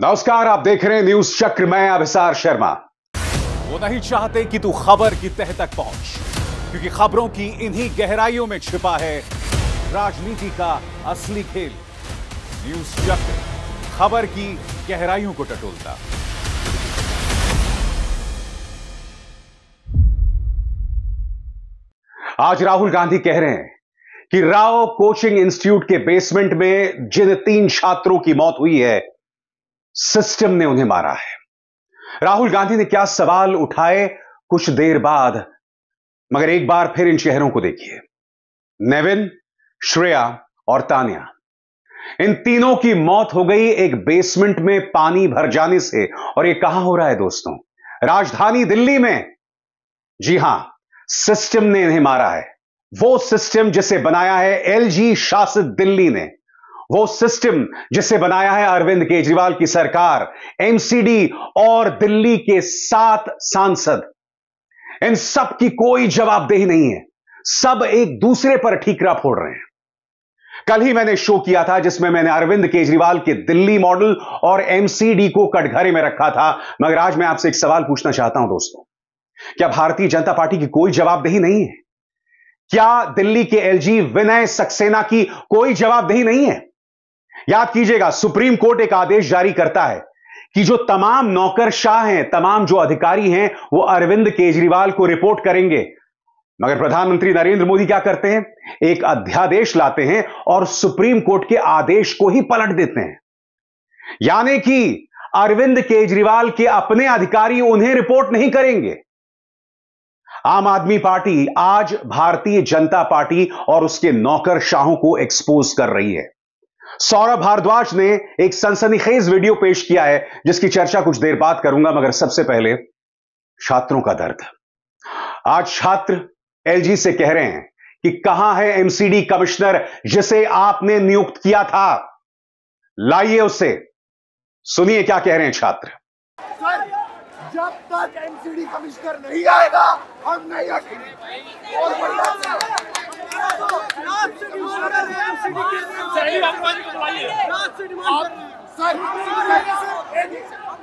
नमस्कार आप देख रहे हैं न्यूज चक्र मैं अभिसार शर्मा वो नहीं चाहते कि तू खबर की तह तक पहुंच क्योंकि खबरों की इन्हीं गहराइयों में छिपा है राजनीति का असली खेल न्यूज चक्र खबर की गहराइयों को टटोलता आज राहुल गांधी कह रहे हैं कि राव कोचिंग इंस्टीट्यूट के बेसमेंट में जिन तीन छात्रों की मौत हुई है सिस्टम ने उन्हें मारा है राहुल गांधी ने क्या सवाल उठाए कुछ देर बाद मगर एक बार फिर इन शहरों को देखिए नेविन श्रेया और तानिया इन तीनों की मौत हो गई एक बेसमेंट में पानी भर जाने से और ये कहां हो रहा है दोस्तों राजधानी दिल्ली में जी हां सिस्टम ने इन्हें मारा है वो सिस्टम जिसे बनाया है एलजी शासित दिल्ली ने वो सिस्टम जिसे बनाया है अरविंद केजरीवाल की सरकार एमसीडी और दिल्ली के सात सांसद इन सब की कोई जवाबदेही नहीं है सब एक दूसरे पर ठीकरा फोड़ रहे हैं कल ही मैंने शो किया था जिसमें मैंने अरविंद केजरीवाल के दिल्ली मॉडल और एमसीडी को कटघरे में रखा था मगर आज मैं आपसे एक सवाल पूछना चाहता हूं दोस्तों क्या भारतीय जनता पार्टी की कोई जवाबदेही नहीं है क्या दिल्ली के एलजी विनय सक्सेना की कोई जवाबदेही नहीं है याद कीजिएगा सुप्रीम कोर्ट एक आदेश जारी करता है कि जो तमाम नौकरशाह हैं तमाम जो अधिकारी हैं वो अरविंद केजरीवाल को रिपोर्ट करेंगे मगर प्रधानमंत्री नरेंद्र मोदी क्या करते हैं एक अध्यादेश लाते हैं और सुप्रीम कोर्ट के आदेश को ही पलट देते हैं यानी कि अरविंद केजरीवाल के अपने अधिकारी उन्हें रिपोर्ट नहीं करेंगे आम आदमी पार्टी आज भारतीय जनता पार्टी और उसके नौकरशाहों को एक्सपोज कर रही है सौरभ भारद्वाज ने एक सनसनीखेज वीडियो पेश किया है जिसकी चर्चा कुछ देर बाद करूंगा मगर सबसे पहले छात्रों का दर्द आज छात्र एलजी से कह रहे हैं कि कहां है एमसीडी कमिश्नर जिसे आपने नियुक्त किया था लाइए उसे सुनिए क्या कह रहे हैं छात्र जब तक एमसीडी कमिश्नर नहीं आएगा हम नहीं हटेंगे सही आप सर सर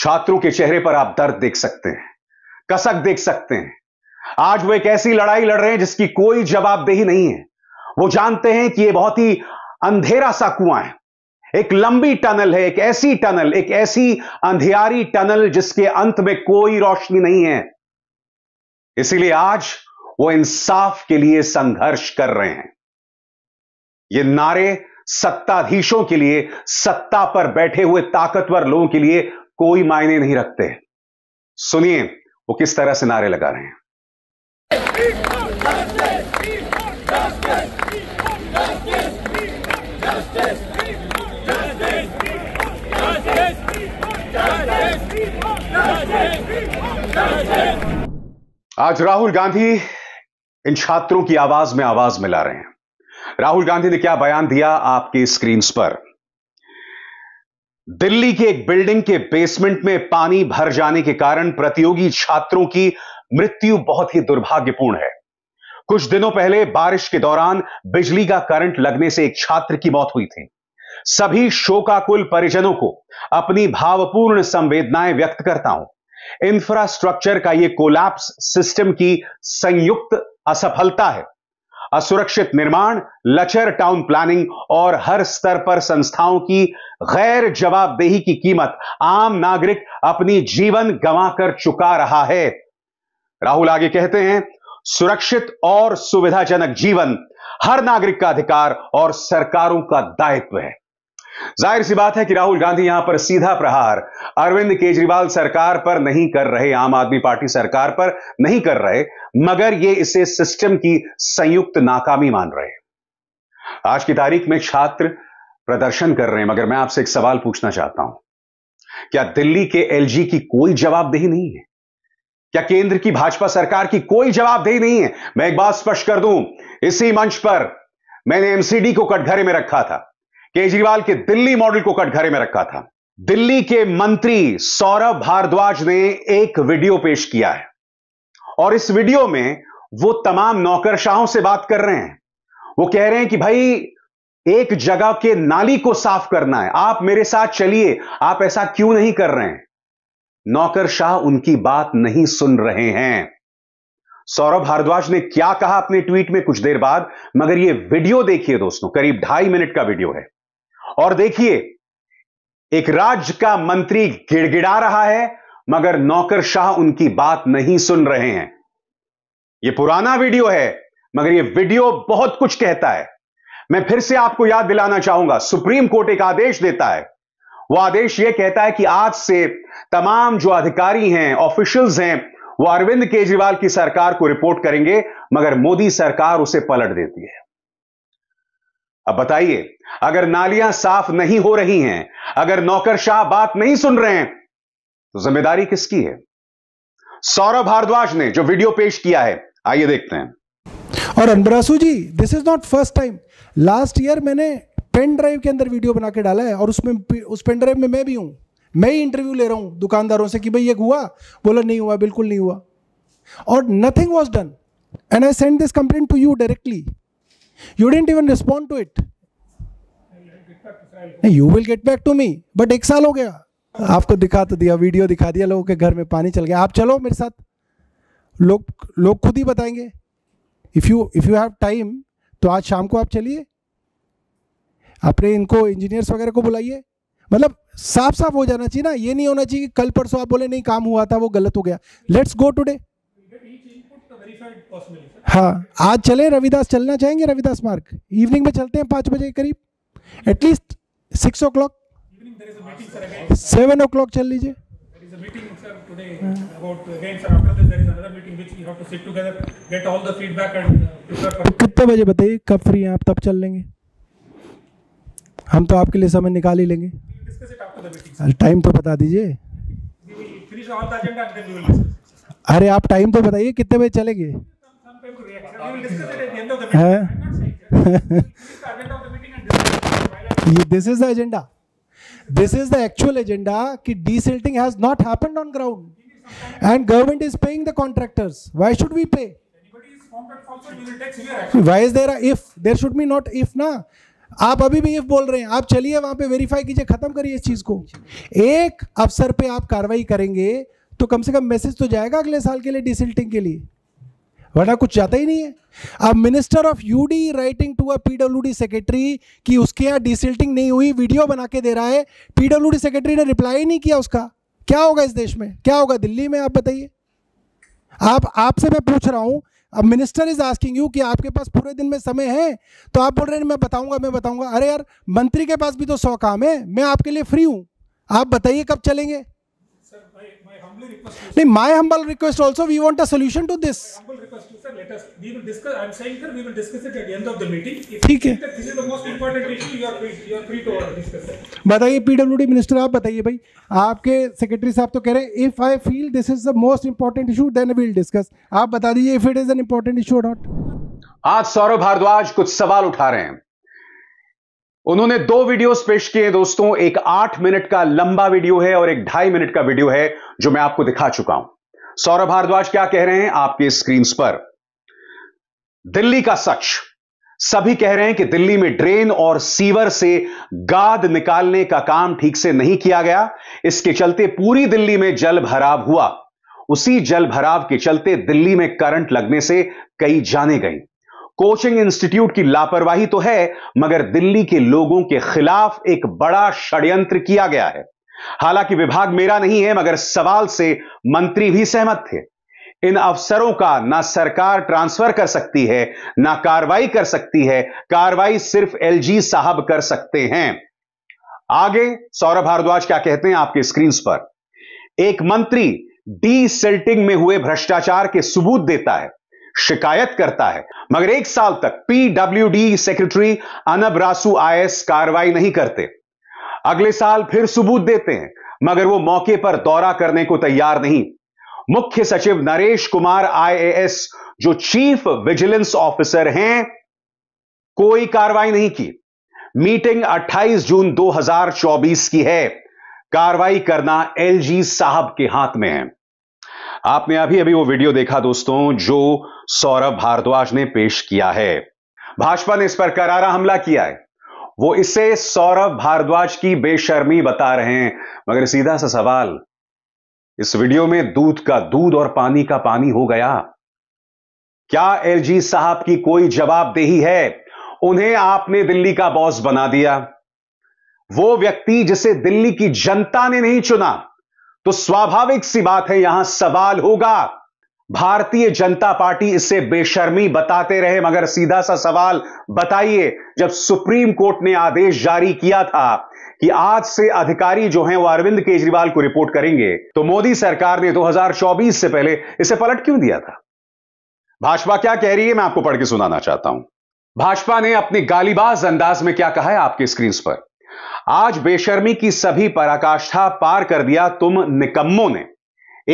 छात्रों के चेहरे पर आप दर्द देख सकते हैं कसक देख सकते हैं आज वो एक ऐसी लड़ाई लड़ रहे हैं जिसकी कोई जवाबदेही नहीं है वो जानते हैं कि ये बहुत ही अंधेरा सा कुआं है एक लंबी टनल है एक ऐसी टनल एक ऐसी अंधियारी टनल जिसके अंत में कोई रोशनी नहीं है इसीलिए आज वो इंसाफ के लिए संघर्ष कर रहे हैं ये नारे सत्ताधीशों के लिए सत्ता पर बैठे हुए ताकतवर लोगों के लिए कोई मायने नहीं रखते सुनिए वो किस तरह से नारे लगा रहे हैं आज राहुल गांधी इन छात्रों की आवाज में आवाज मिला रहे हैं राहुल गांधी ने क्या बयान दिया आपकी स्क्रीन पर दिल्ली के एक बिल्डिंग के बेसमेंट में पानी भर जाने के कारण प्रतियोगी छात्रों की मृत्यु बहुत ही दुर्भाग्यपूर्ण है कुछ दिनों पहले बारिश के दौरान बिजली का करंट लगने से एक छात्र की मौत हुई थी सभी शोकाकुल परिजनों को अपनी भावपूर्ण संवेदनाएं व्यक्त करता हूं इंफ्रास्ट्रक्चर का यह कोलैप्स सिस्टम की संयुक्त असफलता है असुरक्षित निर्माण लचर टाउन प्लानिंग और हर स्तर पर संस्थाओं की गैर जवाबदेही की कीमत आम नागरिक अपनी जीवन गंवा कर चुका रहा है राहुल आगे कहते हैं सुरक्षित और सुविधाजनक जीवन हर नागरिक का अधिकार और सरकारों का दायित्व है जाहिर सी बात है कि राहुल गांधी यहां पर सीधा प्रहार अरविंद केजरीवाल सरकार पर नहीं कर रहे आम आदमी पार्टी सरकार पर नहीं कर रहे मगर ये इसे सिस्टम की संयुक्त नाकामी मान रहे आज की तारीख में छात्र प्रदर्शन कर रहे हैं मगर मैं आपसे एक सवाल पूछना चाहता हूं क्या दिल्ली के एलजी की कोई जवाबदेही नहीं है क्या केंद्र की भाजपा सरकार की कोई जवाबदेही नहीं है मैं एक बात स्पष्ट कर दूं इसी मंच पर मैंने एमसीडी को कटघरे में रखा था केजरीवाल के दिल्ली मॉडल को कटघरे में रखा था दिल्ली के मंत्री सौरभ भारद्वाज ने एक वीडियो पेश किया है और इस वीडियो में वो तमाम नौकरशाहों से बात कर रहे हैं वो कह रहे हैं कि भाई एक जगह के नाली को साफ करना है आप मेरे साथ चलिए आप ऐसा क्यों नहीं कर रहे हैं नौकर शाह उनकी बात नहीं सुन रहे हैं सौरभ भारद्वाज ने क्या कहा अपने ट्वीट में कुछ देर बाद मगर यह वीडियो देखिए दोस्तों करीब ढाई मिनट का वीडियो है और देखिए एक राज्य का मंत्री गिड़गिड़ा रहा है मगर नौकर शाह उनकी बात नहीं सुन रहे हैं यह पुराना वीडियो है मगर यह वीडियो बहुत कुछ कहता है मैं फिर से आपको याद दिलाना चाहूंगा सुप्रीम कोर्ट एक आदेश देता है वो आदेश यह कहता है कि आज से तमाम जो अधिकारी हैं ऑफिशियल्स हैं वो अरविंद केजरीवाल की सरकार को रिपोर्ट करेंगे मगर मोदी सरकार उसे पलट देती है अब बताइए अगर नालियां साफ नहीं हो रही हैं अगर नौकरशाह बात नहीं सुन रहे हैं तो जिम्मेदारी किसकी है सौरभ भारद्वाज ने जो वीडियो पेश किया है आइए देखते हैं और Anbarasu ji this is not first time last year मैंने पेन ड्राइव के अंदर वीडियो बना के डाला है और उसमें उस पेन ड्राइव में मैं भी हूं मैं ही इंटरव्यू ले रहा हूं दुकानदारों से कि भाई ये हुआ बोला नहीं हुआ बिल्कुल नहीं हुआ और nothing was done and I send this complain to you directly you didn't even respond to it you will get back to me but एक साल हो गया आपको दिखा तो दिया वीडियो दिखा दिया लोगों के घर में पानी चल गया आप चलो मेरे साथ लोग लोग खुद ही बताएंगे if you if you have time तो आज शाम को आप चलिए अपने इनको इंजीनियर्स वगैरह को बुलाइए मतलब साफ साफ हो जाना चाहिए ना ये नहीं होना चाहिए कि कल परसों आप बोले नहीं काम हुआ था वो गलत हो गया लेट्स गो टुडे हाँ आज चले रविदास चलना चाहेंगे रविदास मार्ग इवनिंग में चलते हैं पाँच बजे के करीब at least six o'clock seven o'clock चल लीजिए the meeting, sir, today about again, sir, after this there is another meeting which we have to sit together, get all the feedback and uh, prepare for. कितने बजे बताइए कब free हैं आप तब चल लेंगे हम तो आपके लिए समय निकाल ही लेंगे टाइम तो बता दीजिए अरे आप टाइम तो बताइए कितने बजे चलेंगे ये this is the agenda This is the actual agenda that desilting has not happened on ground. And government is paying the contractors. Why should we pay? Why is there a if? There should be not if na. आप अभी भी if बोल रहे हैं आप चलिए वहां पे वेरीफाई कीजिए खत्म करिए इस चीज को एक अफसर पे आप कार्रवाई करेंगे तो कम से कम मैसेज तो जाएगा अगले साल के लिए डिसिल्टिंग के लिए वरना कुछ जाता ही नहीं है अब minister of UD writing to a PWD secretary कि उसके यहाँ डिसल्टिंग नहीं हुई वीडियो बना के दे रहा है पीडब्ल्यूडी सेक्रेटरी ने रिप्लाई नहीं किया उसका क्या होगा इस देश में क्या होगा दिल्ली में आप बताइए आप आपसे मैं पूछ रहा हूं अब मिनिस्टर इज आस्किंग यू कि आपके पास पूरे दिन में समय है तो आप बोल रहे हैं मैं बताऊंगा मैं बताऊंगा अरे यार मंत्री के पास भी तो सौ काम है मैं आपके लिए फ्री हूँ आप बताइए कब चलेंगे नहीं my humble request also we want a solution to this ठीक है बताइए पीडब्ल्यूडी मिनिस्टर आप बताइए भाई आपके सेक्रेटरी साहब तो कह रहे हैं if I feel this is the most important issue then will discuss आप बता दीजिए if it is an important issue not आज सौरभ भारद्वाज कुछ सवाल उठा रहे हैं उन्होंने दो वीडियोस पेश किए दोस्तों एक आठ मिनट का लंबा वीडियो है और एक ढाई मिनट का वीडियो है जो मैं आपको दिखा चुका हूं सौरभ भारद्वाज क्या कह रहे हैं आपके स्क्रीन पर दिल्ली का सच सभी कह रहे हैं कि दिल्ली में ड्रेन और सीवर से गाद निकालने का काम ठीक से नहीं किया गया इसके चलते पूरी दिल्ली में जल भराव हुआ उसी जल भराव के चलते दिल्ली में करंट लगने से कई जाने गई कोचिंग इंस्टीट्यूट की लापरवाही तो है मगर दिल्ली के लोगों के खिलाफ एक बड़ा षड्यंत्र किया गया है हालांकि विभाग मेरा नहीं है मगर सवाल से मंत्री भी सहमत थे इन अफसरों का ना सरकार ट्रांसफर कर सकती है ना कार्रवाई कर सकती है कार्रवाई सिर्फ एलजी साहब कर सकते हैं आगे सौरभ भारद्वाज क्या कहते हैं आपके स्क्रीन पर एक मंत्री डी सेल्टिंग में हुए भ्रष्टाचार के सबूत देता है शिकायत करता है मगर एक साल तक पीडब्ल्यूडी सेक्रेटरी अनब रासू आई कार्रवाई नहीं करते अगले साल फिर सबूत देते हैं मगर वो मौके पर दौरा करने को तैयार नहीं मुख्य सचिव नरेश कुमार आईएएस जो चीफ विजिलेंस ऑफिसर हैं कोई कार्रवाई नहीं की मीटिंग 28 जून 2024 की है कार्रवाई करना एलजी साहब के हाथ में है आपने अभी अभी वो वीडियो देखा दोस्तों जो सौरभ भारद्वाज ने पेश किया है भाजपा ने इस पर करारा हमला किया है वो इसे सौरभ भारद्वाज की बेशर्मी बता रहे हैं मगर सीधा सा सवाल इस वीडियो में दूध का दूध और पानी का पानी हो गया क्या एलजी साहब की कोई जवाबदेही है उन्हें आपने दिल्ली का बॉस बना दिया वो व्यक्ति जिसे दिल्ली की जनता ने नहीं चुना तो स्वाभाविक सी बात है यहां सवाल होगा भारतीय जनता पार्टी इसे बेशर्मी बताते रहे मगर सीधा सा सवाल बताइए जब सुप्रीम कोर्ट ने आदेश जारी किया था कि आज से अधिकारी जो हैं वो अरविंद केजरीवाल को रिपोर्ट करेंगे तो मोदी सरकार ने 2024 से पहले इसे पलट क्यों दिया था भाजपा क्या कह रही है मैं आपको पढ़ के सुनाना चाहता हूं भाजपा ने अपने गालीबाज अंदाज में क्या कहा है आपके स्क्रीन पर आज बेशर्मी की सभी पराकाष्ठा पार कर दिया तुम निकम्मों ने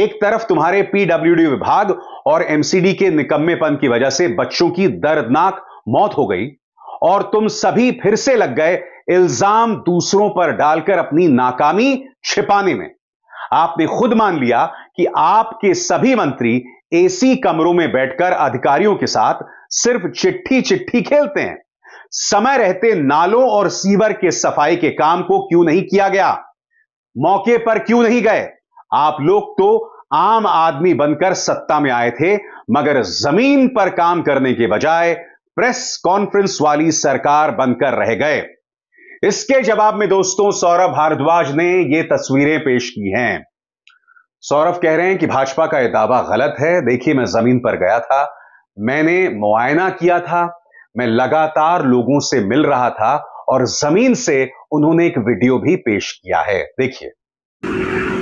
एक तरफ तुम्हारे पीडब्ल्यूडी विभाग और एमसीडी के निकम्मेपन की वजह से बच्चों की दर्दनाक मौत हो गई और तुम सभी फिर से लग गए इल्जाम दूसरों पर डालकर अपनी नाकामी छिपाने में आपने खुद मान लिया कि आपके सभी मंत्री एसी कमरों में बैठकर अधिकारियों के साथ सिर्फ चिट्ठी चिट्ठी खेलते हैं समय रहते नालों और सीवर के सफाई के काम को क्यों नहीं किया गया मौके पर क्यों नहीं गए आप लोग तो आम आदमी बनकर सत्ता में आए थे मगर जमीन पर काम करने के बजाय प्रेस कॉन्फ्रेंस वाली सरकार बनकर रह गए इसके जवाब में दोस्तों सौरभ भारद्वाज ने ये तस्वीरें पेश की हैं सौरभ कह रहे हैं कि भाजपा का यह दावा गलत है देखिए मैं जमीन पर गया था मैंने मुआयना किया था मैं लगातार लोगों से मिल रहा था और जमीन से उन्होंने एक वीडियो भी पेश किया है देखिए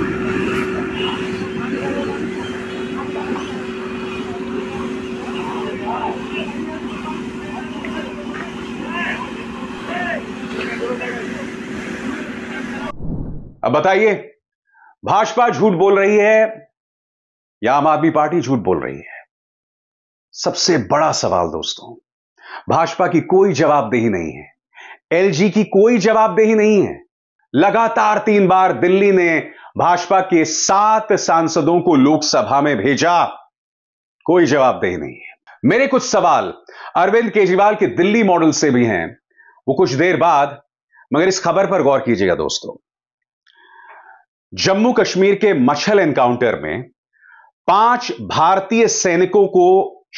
अब बताइए भाजपा झूठ बोल रही है या आम आदमी पार्टी झूठ बोल रही है सबसे बड़ा सवाल दोस्तों भाजपा की कोई जवाबदेही नहीं है एलजी की कोई जवाबदेही नहीं है लगातार तीन बार दिल्ली ने भाजपा के सात सांसदों को लोकसभा में भेजा कोई जवाबदेही नहीं है मेरे कुछ सवाल अरविंद केजरीवाल के दिल्ली मॉडल से भी हैं वो कुछ देर बाद मगर इस खबर पर गौर कीजिएगा दोस्तों जम्मू कश्मीर के मछल एनकाउंटर में पांच भारतीय सैनिकों को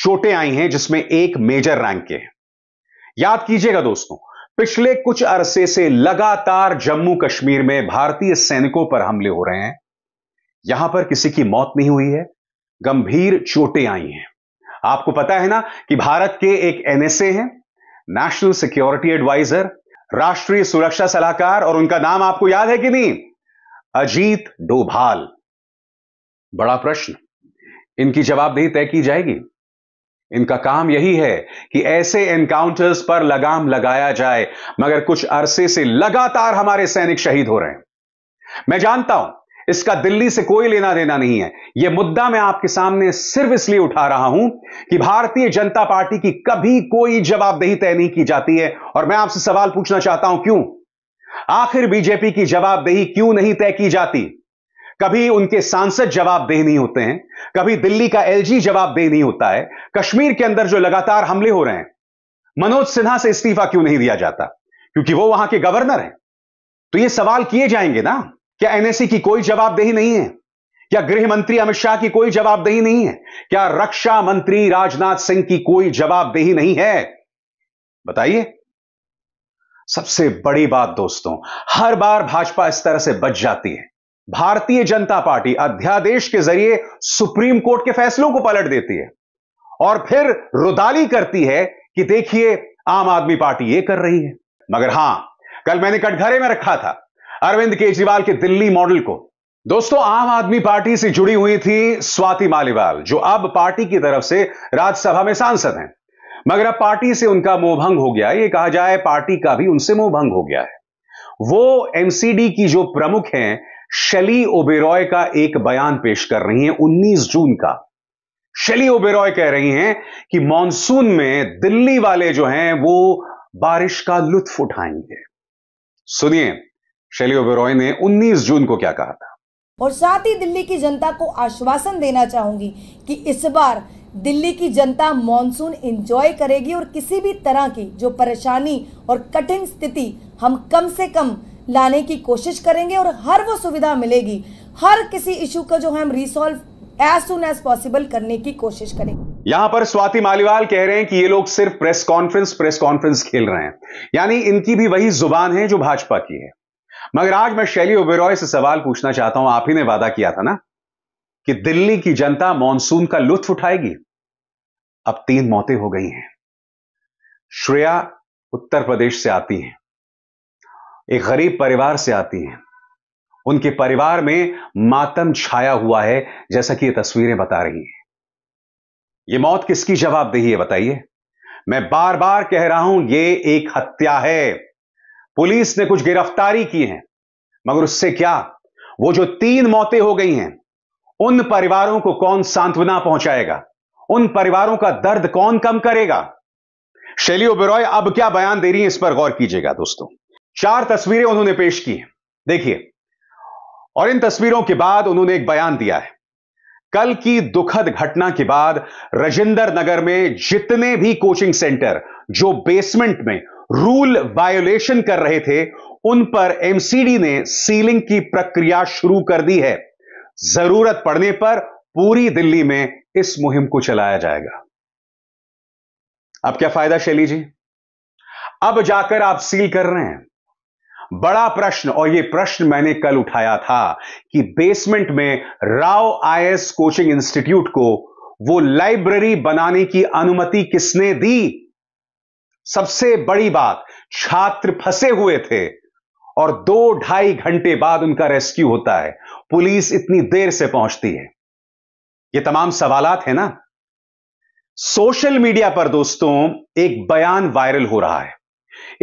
चोटें आई हैं जिसमें एक मेजर रैंक के हैं याद कीजिएगा दोस्तों पिछले कुछ अरसे से लगातार जम्मू कश्मीर में भारतीय सैनिकों पर हमले हो रहे हैं यहां पर किसी की मौत नहीं हुई है गंभीर चोटें आई हैं आपको पता है ना कि भारत के एक एनएसए हैं नेशनल सिक्योरिटी एडवाइजर राष्ट्रीय सुरक्षा सलाहकार और उनका नाम आपको याद है कि नहीं अजीत डोभाल बड़ा प्रश्न इनकी जवाबदेही तय की जाएगी इनका काम यही है कि ऐसे एनकाउंटर्स पर लगाम लगाया जाए मगर कुछ अरसे से लगातार हमारे सैनिक शहीद हो रहे हैं मैं जानता हूं इसका दिल्ली से कोई लेना देना नहीं है यह मुद्दा मैं आपके सामने सिर्फ इसलिए उठा रहा हूं कि भारतीय जनता पार्टी की कभी कोई जवाबदेही तय नहीं की जाती है और मैं आपसे सवाल पूछना चाहता हूं क्यों आखिर बीजेपी की जवाबदेही क्यों नहीं तय की जाती कभी उनके सांसद जवाबदेह नहीं होते हैं कभी दिल्ली का एलजी जवाबदेह नहीं होता है कश्मीर के अंदर जो लगातार हमले हो रहे हैं मनोज सिन्हा से इस्तीफा क्यों नहीं दिया जाता क्योंकि वो वहां के गवर्नर हैं तो ये सवाल किए जाएंगे ना क्या एनएससी की कोई जवाबदेही नहीं है क्या गृह मंत्री अमित शाह की कोई जवाबदेही नहीं है क्या रक्षा मंत्री राजनाथ सिंह की कोई जवाबदेही नहीं है बताइए सबसे बड़ी बात दोस्तों हर बार भाजपा इस तरह से बच जाती है भारतीय जनता पार्टी अध्यादेश के जरिए सुप्रीम कोर्ट के फैसलों को पलट देती है और फिर रुदाली करती है कि देखिए आम आदमी पार्टी ये कर रही है मगर हां कल मैंने कटघरे में रखा था अरविंद केजरीवाल के दिल्ली मॉडल को दोस्तों आम आदमी पार्टी से जुड़ी हुई थी स्वाति मालीवाल जो अब पार्टी की तरफ से राज्यसभा में सांसद हैं मगर अब पार्टी से उनका मोह भंग हो गया ये कहा जाए पार्टी का भी उनसे मोह भंग हो गया है वो एमसीडी की जो प्रमुख हैं शली ओबेरॉय का एक बयान पेश कर रही हैं 19 जून का शली ओबेरॉय कह रही हैं कि मानसून में दिल्ली वाले जो हैं वो बारिश का लुत्फ उठाएंगे सुनिए शली ओबेरॉय ने 19 जून को क्या कहा था और साथ ही दिल्ली की जनता को आश्वासन देना चाहूंगी कि इस बार दिल्ली की जनता मॉनसून इंजॉय करेगी और किसी भी तरह की जो परेशानी और कठिन स्थिति हम कम से कम लाने की कोशिश करेंगे और हर वो सुविधा मिलेगी हर किसी इशू का जो हम resolve as soon as possible करने की कोशिश करेंगे यहां पर स्वाति मालीवाल कह रहे हैं कि ये लोग सिर्फ प्रेस कॉन्फ्रेंस प्रेस कॉन्फ्रेंस खेल रहे हैं यानी इनकी भी वही जुबान है जो भाजपा की है मगर आज मैं शैली ओबेरॉय से सवाल पूछना चाहता हूं आप ही ने वादा किया था ना कि दिल्ली की जनता मानसून का लुत्फ उठाएगी अब तीन मौतें हो गई हैं श्रेया उत्तर प्रदेश से आती हैं एक गरीब परिवार से आती हैं उनके परिवार में मातम छाया हुआ है जैसा कि ये तस्वीरें बता रही हैं ये मौत किसकी जवाबदेही है बताइए मैं बार बार कह रहा हूं ये एक हत्या है पुलिस ने कुछ गिरफ्तारी की है मगर उससे क्या वो जो तीन मौतें हो गई हैं उन परिवारों को कौन सांत्वना पहुंचाएगा उन परिवारों का दर्द कौन कम करेगा शैली ओबेरॉय अब क्या बयान दे रही है इस पर गौर कीजिएगा दोस्तों चार तस्वीरें उन्होंने पेश की देखिए और इन तस्वीरों के बाद उन्होंने एक बयान दिया है कल की दुखद घटना के बाद राजेंद्र नगर में जितने भी कोचिंग सेंटर जो बेसमेंट में रूल वायोलेशन कर रहे थे उन पर एमसीडी ने सीलिंग की प्रक्रिया शुरू कर दी है जरूरत पड़ने पर पूरी दिल्ली में इस मुहिम को चलाया जाएगा अब क्या फायदा शैली जी अब जाकर आप सील कर रहे हैं बड़ा प्रश्न और यह प्रश्न मैंने कल उठाया था कि बेसमेंट में राव आई कोचिंग इंस्टीट्यूट को वो लाइब्रेरी बनाने की अनुमति किसने दी सबसे बड़ी बात छात्र फंसे हुए थे और दो ढाई घंटे बाद उनका रेस्क्यू होता है पुलिस इतनी देर से पहुंचती है ये तमाम सवालात है ना सोशल मीडिया पर दोस्तों एक बयान वायरल हो रहा है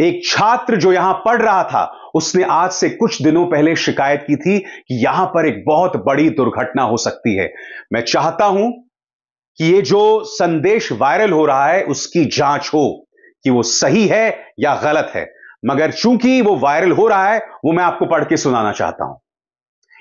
एक छात्र जो यहां पढ़ रहा था उसने आज से कुछ दिनों पहले शिकायत की थी कि यहां पर एक बहुत बड़ी दुर्घटना हो सकती है मैं चाहता हूं कि ये जो संदेश वायरल हो रहा है उसकी जांच हो कि वो सही है या गलत है मगर चूंकि वो वायरल हो रहा है वो मैं आपको पढ़ के सुनाना चाहता हूं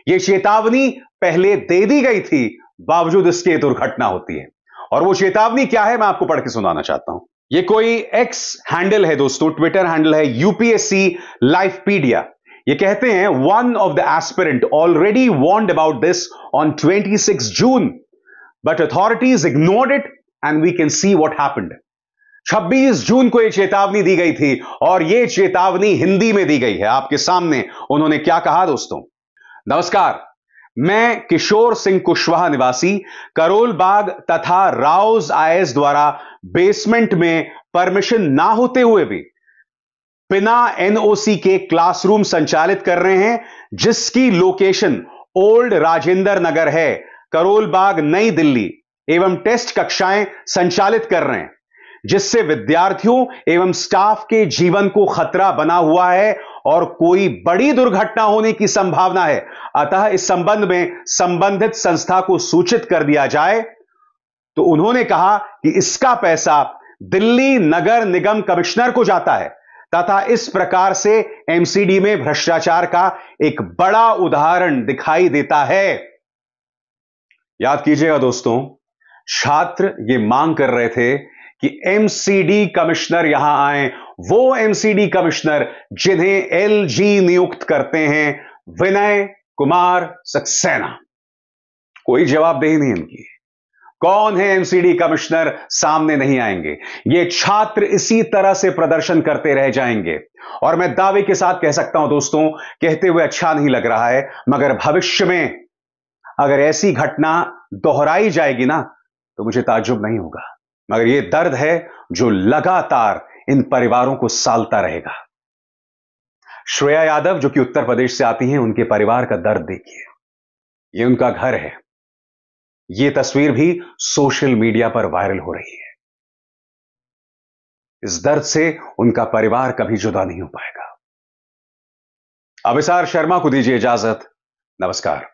यह चेतावनी पहले दे दी गई थी बावजूद इसके दुर्घटना होती है और वो चेतावनी क्या है मैं आपको पढ़ के सुनाना चाहता हूं ये कोई एक्स हैंडल है दोस्तों ट्विटर हैंडल है यूपीएससी लाइफपीडिया ये कहते हैं one of the aspirant already warned about this on 26 June but authorities ignored it and we can see what happened 26 जून को यह चेतावनी दी गई थी और यह चेतावनी हिंदी में दी गई है आपके सामने उन्होंने क्या कहा दोस्तों नमस्कार मैं किशोर सिंह कुशवाहा निवासी करोल बाग तथा राउज आईएस द्वारा बेसमेंट में परमिशन ना होते हुए भी बिना एनओसी के क्लासरूम संचालित कर रहे हैं जिसकी लोकेशन ओल्ड राजेंद्र नगर है करोल बाग नई दिल्ली एवं टेस्ट कक्षाएं संचालित कर रहे हैं जिससे विद्यार्थियों एवं स्टाफ के जीवन को खतरा बना हुआ है और कोई बड़ी दुर्घटना होने की संभावना है अतः इस संबंध में संबंधित संस्था को सूचित कर दिया जाए तो उन्होंने कहा कि इसका पैसा दिल्ली नगर निगम कमिश्नर को जाता है तथा इस प्रकार से एमसीडी में भ्रष्टाचार का एक बड़ा उदाहरण दिखाई देता है याद कीजिएगा दोस्तों छात्र ये मांग कर रहे थे कि एमसीडी कमिश्नर यहां आए वो एमसीडी कमिश्नर जिन्हें एलजी नियुक्त करते हैं विनय कुमार सक्सेना कोई जवाबदेही नहीं इनकी कौन है एमसीडी कमिश्नर सामने नहीं आएंगे ये छात्र इसी तरह से प्रदर्शन करते रह जाएंगे और मैं दावे के साथ कह सकता हूं दोस्तों कहते हुए अच्छा नहीं लग रहा है मगर भविष्य में अगर ऐसी घटना दोहराई जाएगी ना तो मुझे ताजुब नहीं होगा मगर यह दर्द है जो लगातार इन परिवारों को सालता रहेगा श्रेया यादव जो कि उत्तर प्रदेश से आती हैं उनके परिवार का दर्द देखिए यह उनका घर है यह तस्वीर भी सोशल मीडिया पर वायरल हो रही है इस दर्द से उनका परिवार कभी जुदा नहीं हो पाएगा अभिसार शर्मा को दीजिए इजाजत नमस्कार